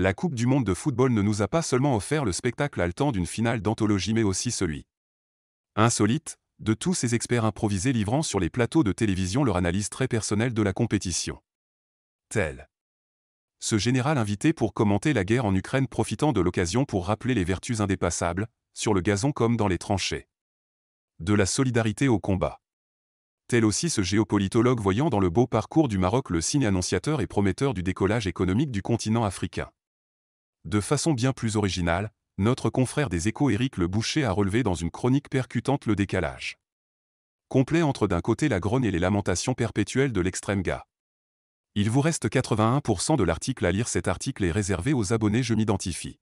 la Coupe du monde de football ne nous a pas seulement offert le spectacle haletant d'une finale d'anthologie mais aussi celui insolite de tous ces experts improvisés livrant sur les plateaux de télévision leur analyse très personnelle de la compétition. Tel. Ce général invité pour commenter la guerre en Ukraine profitant de l'occasion pour rappeler les vertus indépassables, sur le gazon comme dans les tranchées. De la solidarité au combat. Tel aussi ce géopolitologue voyant dans le beau parcours du Maroc le signe annonciateur et prometteur du décollage économique du continent africain. De façon bien plus originale, notre confrère des échos Éric Le Boucher a relevé dans une chronique percutante le décalage. Complet entre d'un côté la grogne et les lamentations perpétuelles de l'extrême gars. Il vous reste 81% de l'article à lire. Cet article est réservé aux abonnés Je m'identifie.